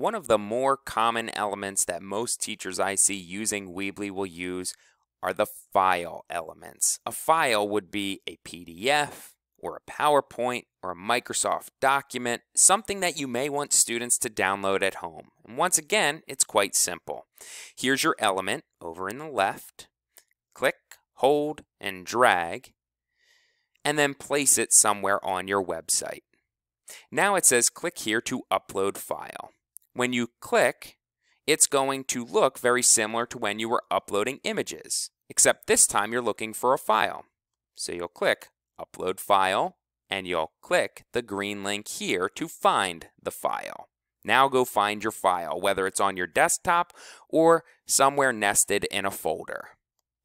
One of the more common elements that most teachers I see using Weebly will use are the file elements. A file would be a PDF or a PowerPoint or a Microsoft document, something that you may want students to download at home. And once again, it's quite simple. Here's your element over in the left. Click, hold, and drag, and then place it somewhere on your website. Now it says click here to upload file when you click, it's going to look very similar to when you were uploading images, except this time you're looking for a file. So you'll click Upload File, and you'll click the green link here to find the file. Now go find your file, whether it's on your desktop or somewhere nested in a folder.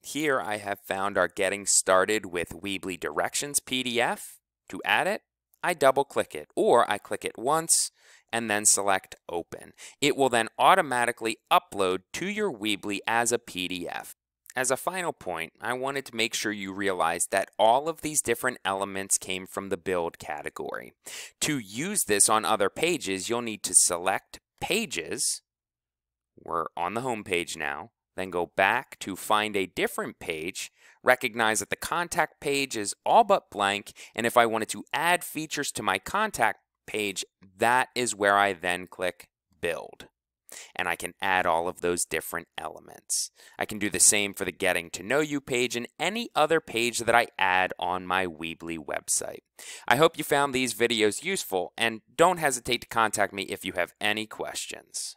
Here I have found our Getting Started with Weebly Directions PDF. To add it, I double click it or I click it once and then select open. It will then automatically upload to your Weebly as a PDF. As a final point, I wanted to make sure you realize that all of these different elements came from the build category. To use this on other pages, you'll need to select pages. We're on the home page now then go back to find a different page, recognize that the contact page is all but blank, and if I wanted to add features to my contact page, that is where I then click build. And I can add all of those different elements. I can do the same for the Getting to Know You page and any other page that I add on my Weebly website. I hope you found these videos useful, and don't hesitate to contact me if you have any questions.